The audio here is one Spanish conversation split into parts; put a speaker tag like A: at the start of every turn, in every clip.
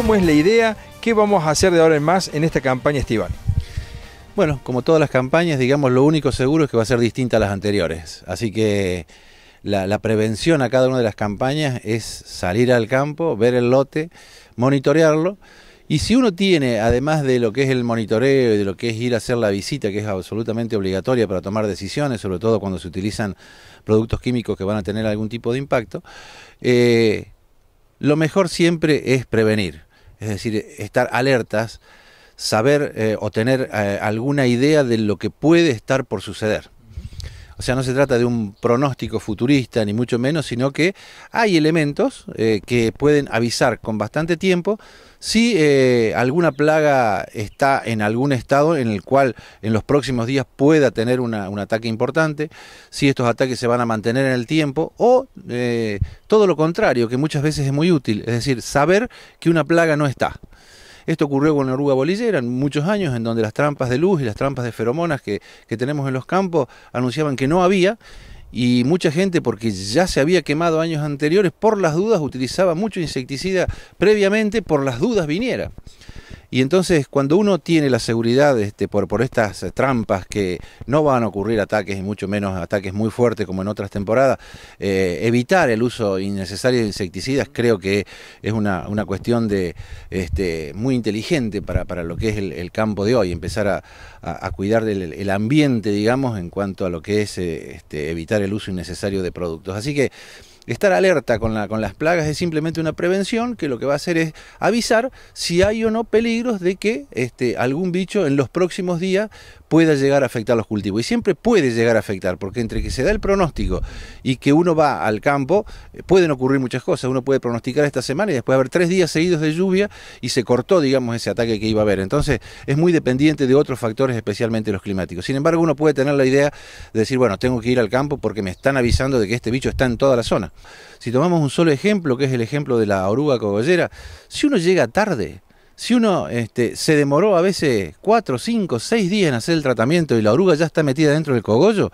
A: ¿Cómo es la idea? ¿Qué vamos a hacer de ahora en más en esta campaña estival? Bueno, como todas las campañas, digamos, lo único seguro es que va a ser distinta a las anteriores. Así que la, prevención a cada una de las campañas es salir al campo, ver el lote, monitorearlo. Y si uno tiene, además de lo que es el monitoreo y de lo que es ir a hacer la visita, que es absolutamente obligatoria para tomar decisiones, sobre todo cuando se utilizan productos químicos que van a tener algún tipo de impacto, eh, lo mejor siempre es prevenir es decir, estar alertas, saber eh, o tener eh, alguna idea de lo que puede estar por suceder. O sea, no se trata de un pronóstico futurista, ni mucho menos, sino que hay elementos eh, que pueden avisar con bastante tiempo si eh, alguna plaga está en algún estado en el cual en los próximos días pueda tener un ataque importante, si estos ataques se van a mantener en el tiempo, o eh, todo lo contrario, que muchas veces es muy útil, es decir, saber que una plaga no está. Esto ocurrió con la oruga bolillera en muchos años, en donde las trampas de luz y las trampas de feromonas que, que tenemos en los campos anunciaban que no había y mucha gente, porque ya se había quemado años anteriores, por las dudas utilizaba mucho insecticida previamente por las dudas viniera. Y entonces cuando uno tiene la seguridad este, por, por estas eh, trampas que no van a ocurrir ataques y mucho menos ataques muy fuertes como en otras temporadas, eh, evitar el uso innecesario de insecticidas creo que es una, una cuestión de este, muy inteligente para, para, lo que es el, campo de hoy, empezar a, cuidar del, el ambiente, digamos, en cuanto a lo que es eh, este, evitar el uso innecesario de productos. Así que estar alerta con, la, con las plagas es simplemente una prevención que lo que va a hacer es avisar si hay o no peligros de que este, algún bicho en los próximos días pueda llegar a afectar los cultivos. Y siempre puede llegar a afectar, porque entre que se da el pronóstico y que uno va al campo, eh, pueden ocurrir muchas cosas. Uno puede pronosticar esta semana y después haber tres días seguidos de lluvia y se cortó, digamos, ese ataque que iba a haber. Entonces es muy dependiente de otros factores, especialmente los climáticos. Sin embargo, uno puede tener la idea de decir, bueno, tengo que ir al campo porque me están avisando de que este bicho está en toda la zona. Si tomamos un solo ejemplo, que es el ejemplo de la oruga cogollera, si uno llega tarde, si uno este, se demoró a veces 4, 5, 6 días en hacer el tratamiento y la oruga ya está metida dentro del cogollo,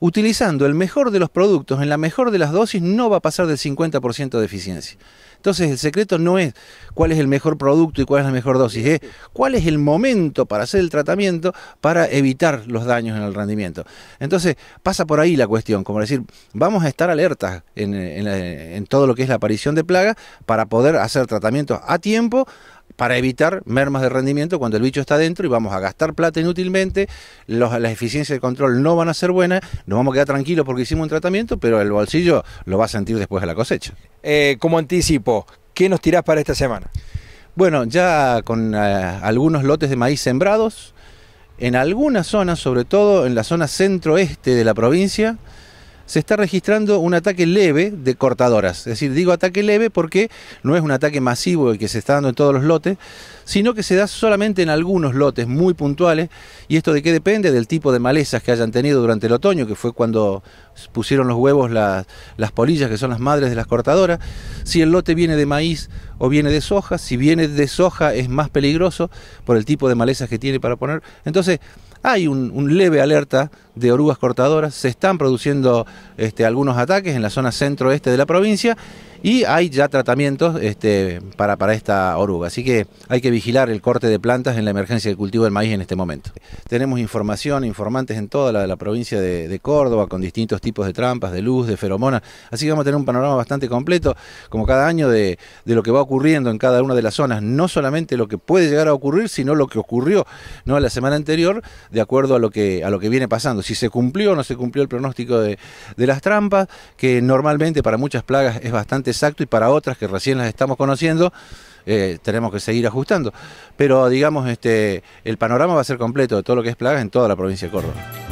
A: utilizando el mejor de los productos en la mejor de las dosis no va a pasar del 50% de eficiencia. Entonces el secreto no es cuál es el mejor producto y cuál es la mejor dosis, es cuál es el momento para hacer el tratamiento para evitar los daños en el rendimiento. Entonces pasa por ahí la cuestión, como decir, vamos a estar alertas en, todo lo que es la aparición de plaga para poder hacer tratamientos a tiempo para evitar mermas de rendimiento cuando el bicho está dentro y vamos a gastar plata inútilmente, las eficiencias de control no van a ser buenas, nos vamos a quedar tranquilos porque hicimos un tratamiento, pero el bolsillo lo va a sentir después de la cosecha. Eh, como anticipo, ¿qué nos tirás para esta semana? Bueno, ya con eh, algunos lotes de maíz sembrados, en algunas zonas, sobre todo en la zona centro-este de la provincia, se está registrando un ataque leve de cortadoras. Es decir, digo ataque leve porque no es un ataque masivo el que se está dando en todos los lotes, sino que se da solamente en algunos lotes muy puntuales. ¿Y esto de qué depende? Del tipo de malezas que hayan tenido durante el otoño, que fue cuando pusieron los huevos las, las polillas, que son las madres de las cortadoras. Si el lote viene de maíz o viene de soja, si viene de soja es más peligroso por el tipo de malezas que tiene para poner. Entonces, hay un, leve alerta de orugas cortadoras, se están produciendo este, algunos ataques en la zona centro-este de la provincia y hay ya tratamientos este, para, para esta oruga. Así que hay que vigilar el corte de plantas en la emergencia de cultivo del maíz en este momento. Tenemos información, informantes en toda la, provincia de, Córdoba con distintos tipos de trampas, de luz, de feromonas. Así que vamos a tener un panorama bastante completo, como cada año, de, lo que va ocurriendo en cada una de las zonas. No solamente lo que puede llegar a ocurrir, sino lo que ocurrió ¿no? la semana anterior, de acuerdo a lo que, a lo que viene pasando. Si se cumplió o no se cumplió el pronóstico de las trampas, que normalmente para muchas plagas es bastante exacto y para otras que recién las estamos conociendo, eh, tenemos que seguir ajustando. Pero digamos, este, el panorama va a ser completo de todo lo que es plaga en toda la provincia de Córdoba.